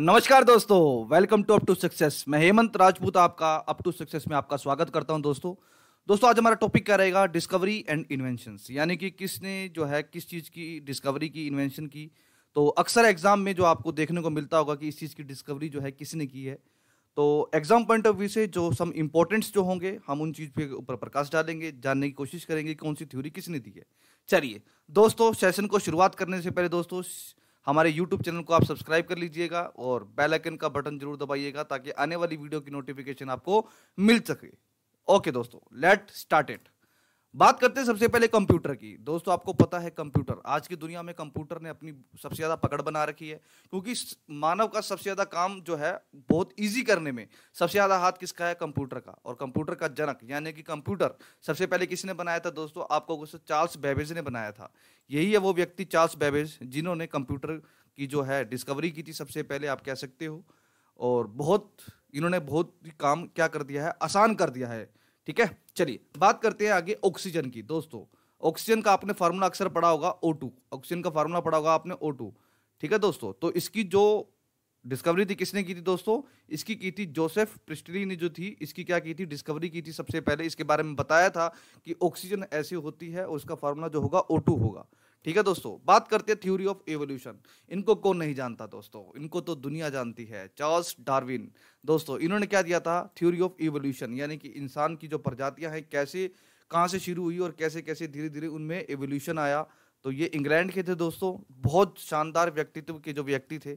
नमस्कार दोस्तों welcome to up to success मैं हेमंत राजपूत आपका अप टू सक्सेस में आपका स्वागत करता हूं दोस्तों दोस्तों आज हमारा टॉपिक क्या रहेगा डिस्कवरी एंड इन्वेंशन यानी कि किसने जो है किस चीज़ की डिस्कवरी की इन्वेंशन की तो अक्सर एग्जाम में जो आपको देखने को मिलता होगा कि इस चीज़ की डिस्कवरी जो है किसने की है तो एग्जाम पॉइंट ऑफ व्यू से जो सम इम्पोर्टेंट्स जो होंगे हम उन चीज़ के ऊपर प्रकाश डालेंगे जानने की कोशिश करेंगे कौन सी थ्योरी किसने दी है चलिए दोस्तों सेशन को शुरुआत करने से पहले दोस्तों हमारे YouTube चैनल को आप सब्सक्राइब कर लीजिएगा और बेल आइकन का बटन जरूर दबाइएगा ताकि आने वाली वीडियो की नोटिफिकेशन आपको मिल सके ओके दोस्तों लेट स्टार्ट इट बात करते हैं सबसे पहले कंप्यूटर की दोस्तों आपको पता है कंप्यूटर आज की दुनिया में कंप्यूटर ने अपनी सबसे ज़्यादा पकड़ बना रखी है क्योंकि मानव का सबसे ज़्यादा काम जो है बहुत इजी करने में सबसे ज़्यादा हाथ किसका है कंप्यूटर का और कंप्यूटर का जनक यानी कि कंप्यूटर सबसे पहले किसने बनाया था दोस्तों आपको चार्ल्स बेबेज ने बनाया था यही है वो व्यक्ति चार्ल्स बेबेज जिन्होंने कंप्यूटर की जो है डिस्कवरी की थी सबसे पहले आप कह सकते हो और बहुत इन्होंने बहुत काम क्या कर दिया है आसान कर दिया है ठीक है चलिए बात करते हैं आगे ऑक्सीजन की दोस्तों ऑक्सीजन का आपने फार्मूला अक्सर पढ़ा होगा ओ टू ऑक्सीजन का फार्मूला पढ़ा होगा आपने ओ टू ठीक है दोस्तों तो इसकी जो डिस्कवरी थी किसने की थी दोस्तों इसकी की थी जोसेफ प्रिस्टली ने जो थी इसकी क्या की थी डिस्कवरी की थी सबसे पहले इसके बारे में बताया था कि ऑक्सीजन ऐसी होती है और उसका फार्मूला जो होगा ओ होगा ठीक है दोस्तों बात करते हैं थ्योरी ऑफ एवोल्यूशन इनको कौन नहीं जानता दोस्तों इनको तो दुनिया जानती है चार्ल्स डार्विन दोस्तों इन्होंने क्या दिया था थ्योरी ऑफ एवोल्यूशन यानी कि इंसान की जो प्रजातियां हैं कैसे कहाँ से शुरू हुई और कैसे कैसे धीरे धीरे उनमें एवोल्यूशन आया तो ये इंग्लैंड के थे दोस्तों बहुत शानदार व्यक्तित्व के जो व्यक्ति थे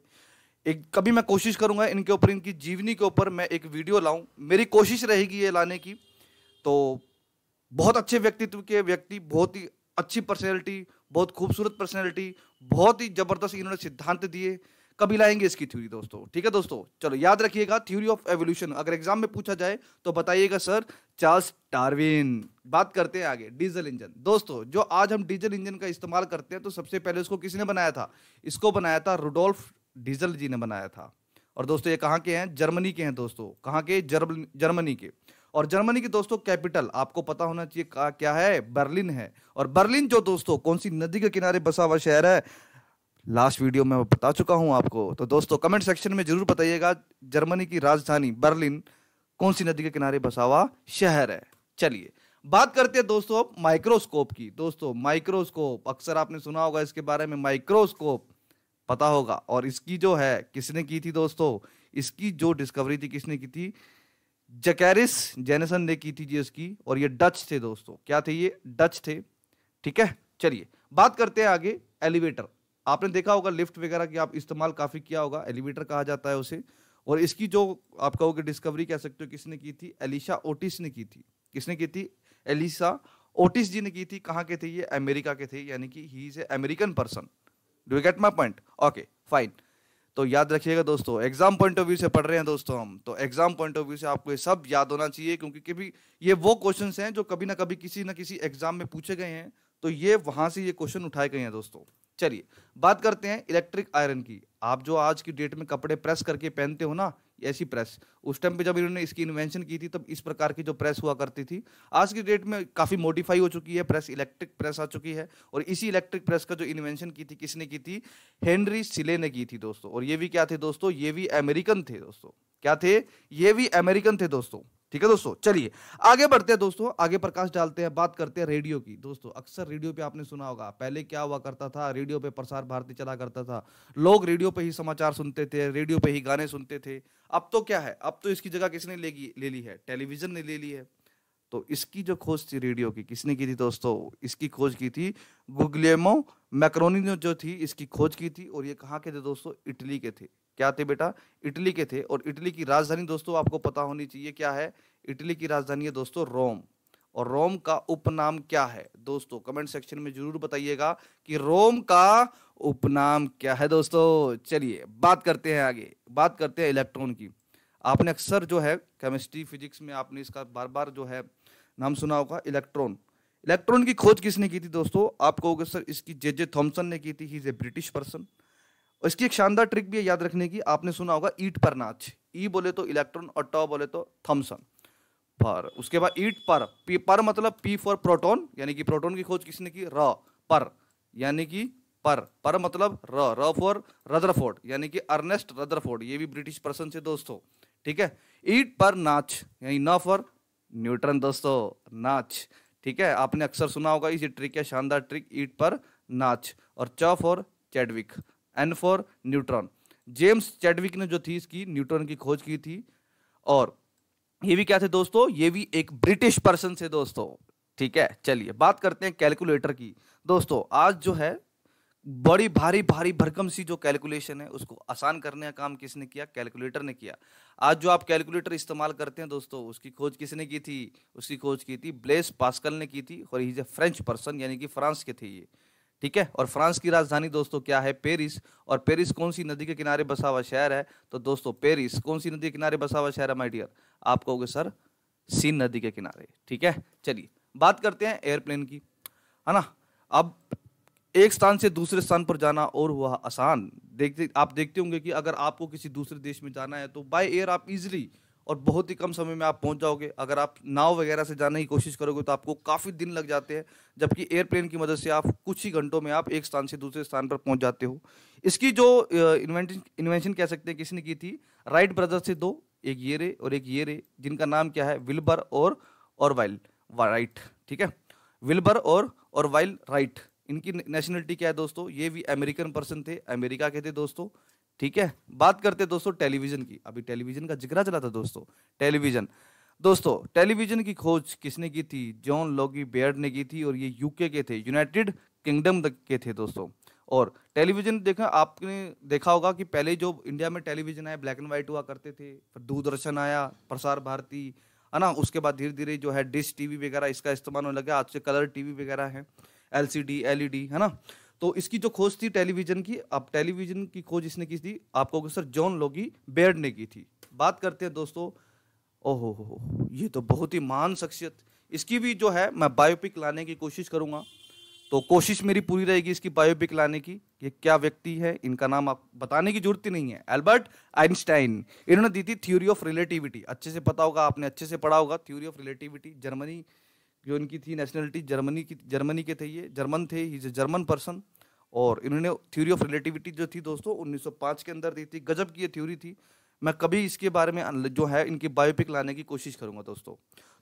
एक कभी मैं कोशिश करूंगा इनके ऊपर इनकी जीवनी के ऊपर मैं एक वीडियो लाऊं मेरी कोशिश रहेगी ये लाने की तो बहुत अच्छे व्यक्तित्व के व्यक्ति बहुत ही अच्छी पर्सनैलिटी बहुत खूबसूरत पर्सनैलिटी बहुत ही ज़बरदस्त इन्होंने सिद्धांत दिए कभी लाएंगे इसकी थ्योरी दोस्तों ठीक है दोस्तों चलो याद रखिएगा थ्योरी ऑफ एवोल्यूशन अगर एग्जाम में पूछा जाए तो बताइएगा सर चार्ल्स डार्विन बात करते हैं आगे डीजल इंजन दोस्तों जो आज हम डीजल इंजन का इस्तेमाल करते हैं तो सबसे पहले उसको किसने बनाया था इसको बनाया था रुडोल्फ डीजल जी ने बनाया था और दोस्तों ये कहाँ के हैं जर्मनी के हैं दोस्तों कहाँ के जर्मनी के और जर्मनी की दोस्तों कैपिटल आपको पता होना चाहिए क्या है बर्लिन है और बर्लिन जो दोस्तों कौन सी नदी के किनारे बसा हुआ शहर है लास्ट वीडियो में बता चुका हूं आपको तो दोस्तों कमेंट सेक्शन में जरूर बताइएगा जर्मनी की राजधानी बर्लिन कौन सी नदी के किनारे बसा हुआ शहर है चलिए बात करते हैं दोस्तों माइक्रोस्कोप की दोस्तों माइक्रोस्कोप अक्सर आपने सुना होगा इसके बारे में माइक्रोस्कोप पता होगा और इसकी जो है किसने की थी दोस्तों इसकी जो डिस्कवरी थी किसने की थी जकैरिस जेनेसन ने की थी जी उसकी और ये डच थे दोस्तों क्या थे ये डच थे ठीक है चलिए बात करते हैं आगे एलिवेटर आपने देखा होगा लिफ्ट वगैरह की आप इस्तेमाल काफ़ी किया होगा एलिवेटर कहा जाता है उसे और इसकी जो आप कहोगे डिस्कवरी कह सकते हो किसने की थी एलिशा ओटिस ने की थी किसने की थी एलिशा ओटिस जी ने की थी कहाँ के थे ये अमेरिका के थे यानी कि he is a American person do get my point okay fine तो याद रखिएगा दोस्तों एग्जाम पॉइंट ऑफ व्यू से पढ़ रहे हैं दोस्तों हम तो एग्जाम पॉइंट ऑफ व्यू से आपको ये सब याद होना चाहिए क्योंकि कभी ये वो क्वेश्चंस हैं जो कभी ना कभी किसी ना किसी एग्जाम में पूछे गए हैं तो ये वहां से ये क्वेश्चन उठाए गए हैं दोस्तों चलिए बात करते हैं इलेक्ट्रिक आयरन की आप जो आज की डेट में कपड़े प्रेस करके पहनते हो ना ऐसी प्रेस उस टाइम पे जब इन्होंने इसकी इन्वेंशन की थी तब इस प्रकार की जो प्रेस हुआ करती थी आज की डेट में काफ़ी मॉडिफाई हो चुकी है प्रेस इलेक्ट्रिक प्रेस आ चुकी है और इसी इलेक्ट्रिक प्रेस का जो इन्वेंशन की थी किसने की थी हेनरी सिले ने की थी दोस्तों और ये भी क्या थे दोस्तों ये भी अमेरिकन थे दोस्तों क्या थे ये भी अमेरिकन थे दोस्तों ठीक है दोस्तों चलिए आगे बढ़ते हैं दोस्तों आगे प्रकाश डालते हैं बात करते हैं रेडियो की दोस्तों अक्सर रेडियो पे आपने सुना होगा पहले क्या हुआ करता था रेडियो पे प्रसार भारती चला करता था लोग रेडियो पे ही समाचार सुनते थे रेडियो पे ही गाने सुनते थे अब तो क्या है अब तो इसकी जगह किसने ले, ले ली है टेलीविजन ने ले ली है तो इसकी जो खोज थी रेडियो की किसने की थी दोस्तों इसकी खोज की थी गुगलेमो मैक्रोनी ने जो थी इसकी खोज की थी और ये कहाँ के थे दोस्तों इटली के थे क्या थे बेटा इटली के थे और इटली की राजधानी दोस्तों आपको पता होनी चाहिए क्या है इटली की राजधानी है दोस्तों रोम और रोम का उपनाम क्या है दोस्तों कमेंट सेक्शन में जरूर बताइएगा कि रोम का उपनाम क्या है दोस्तों चलिए बात करते हैं आगे बात करते हैं इलेक्ट्रॉन की आपने अक्सर जो है केमिस्ट्री फिजिक्स में आपने इसका बार बार जो है नाम सुना होगा इलेक्ट्रॉन इलेक्ट्रॉन की खोज किसने की थी दोस्तों आप कहोगे सर इसकी जे जे थॉम्सन ने की थी he is a British person और इसकी एक शानदार ट्रिक भी है याद रखने की आपने सुना होगा ईट पर नाच ई बोले तो इलेक्ट्रॉन और टॉ बोले तो थम्सन पर उसके बाद ईट पर पी पर मतलब पी फॉर प्रोटोन यानी कि प्रोटोन की खोज किसने की र पर यानी कि पर पर मतलब र र फॉर रदरफोर्ड यानी कि अर्नेस्ट रदरफोर्ड ये भी ब्रिटिश पर्सन से दोस्तों ठीक है ईट पर नाच यानी न फॉर न्यूट्रन दोस्तों नाच ठीक है आपने अक्सर सुना होगा इसी ट्रिक है शानदार ट्रिक ईट पर नाच और च for Chadwick N for neutron James Chadwick ने जो थी इसकी न्यूट्रॉन की खोज की थी और ये भी क्या थे दोस्तों ये भी एक ब्रिटिश पर्सन थे दोस्तों ठीक है चलिए बात करते हैं कैलकुलेटर की दोस्तों आज जो है बड़ी भारी भारी भरकम सी जो कैलकुलेशन है उसको आसान करने का काम किसने किया कैलकुलेटर ने किया आज जो आप कैलकुलेटर इस्तेमाल करते हैं दोस्तों उसकी खोज किसने की थी उसकी खोज की थी ब्लेस पास्कल ने की थी और इज फ्रेंच पर्सन यानी कि फ्रांस के थे ये ठीक है और फ्रांस की राजधानी दोस्तों क्या है पेरिस और पेरिस कौन सी नदी के किनारे बसा हुआ शहर है तो दोस्तों पेरिस कौन सी नदी के किनारे बसा हुआ शहर है माय डियर आप कहोगे सर सीन नदी के किनारे ठीक है चलिए बात करते हैं एयरप्लेन की है ना अब एक स्थान से दूसरे स्थान पर जाना और हुआ आसान देखते आप देखते होंगे कि अगर आपको किसी दूसरे देश में जाना है तो बाय एयर आप इजिली और बहुत ही कम समय में आप पहुंच जाओगे अगर आप नाव वगैरह से जाने की कोशिश करोगे तो आपको काफ़ी दिन लग जाते हैं जबकि एयरप्लेन की मदद से आप कुछ ही घंटों में आप एक स्थान से दूसरे स्थान पर पहुंच जाते हो इसकी जो इन्वेंशन इन्वेंशन कह सकते हैं किसी ने की थी राइट ब्रदर्स से दो एक ये रे और एक ये रे जिनका नाम क्या है विल्बर और और वाइल राइट ठीक है विल्बर और और वाइल राइट इनकी नेशनलिटी क्या है दोस्तों ये भी अमेरिकन पर्सन थे अमेरिका के थे दोस्तों ठीक है बात करते दोस्तों टेलीविजन की अभी टेलीविजन का जिक्र चला था दोस्तों टेलीविजन दोस्तों टेलीविजन की खोज किसने की थी जॉन लॉगी बेयर्ड ने की थी और ये यूके के थे यूनाइटेड किंगडम के थे दोस्तों और टेलीविजन देखा आपने देखा होगा कि पहले जो इंडिया में टेलीविजन आया ब्लैक एंड वाइट हुआ करते थे फिर दूरदर्शन आया प्रसार भारती है ना उसके बाद धीरे धीरे जो है डिश टीवी वगैरह इसका इस्तेमाल होने लगा आज से कलर टीवी वगैरह है एलसीडी एलईडी है ना तो इसकी जो खोज थी टेलीविजन की अब टेलीविजन की खोज इसने की थी आपको सर जॉन लोगी बेर्ड ने की थी बात करते हैं दोस्तों ओहो हो ये तो बहुत ही महान शख्सियत इसकी भी जो है मैं बायोपिक लाने की कोशिश करूँगा तो कोशिश मेरी पूरी रहेगी इसकी बायोपिक लाने की ये क्या व्यक्ति है इनका नाम आप बताने की जरूरत ही नहीं है एल्बर्ट आइंस्टाइन इन्होंने दी थी थ्योरी ऑफ रिलेटिविटी अच्छे से पता होगा आपने अच्छे से पढ़ा होगा थ्योरी ऑफ रिलेटिविटी जर्मनी जो इनकी थी नेशनलिटी जर्मनी की जर्मनी के थे ये जर्मन थे ही जर्मन पर्सन और इन्होंने थ्योरी ऑफ रिलेटिविटी जो थी दोस्तों 1905 के अंदर दी थी गजब की ये थ्योरी थी मैं कभी इसके बारे में जो है इनकी बायोपिक लाने की कोशिश करूंगा दोस्तों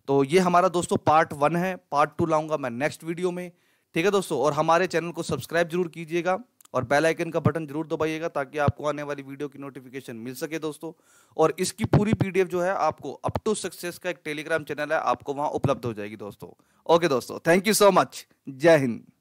तो ये हमारा दोस्तों पार्ट वन है पार्ट टू लाऊंगा मैं नेक्स्ट वीडियो में ठीक है दोस्तों और हमारे चैनल को सब्सक्राइब जरूर कीजिएगा और बेल आइकन का बटन जरूर दबाइएगा ताकि आपको आने वाली वीडियो की नोटिफिकेशन मिल सके दोस्तों और इसकी पूरी पीडीएफ जो है आपको अप टू सक्सेस का एक टेलीग्राम चैनल है आपको वहां उपलब्ध हो जाएगी दोस्तों ओके दोस्तों थैंक यू सो मच जय हिंद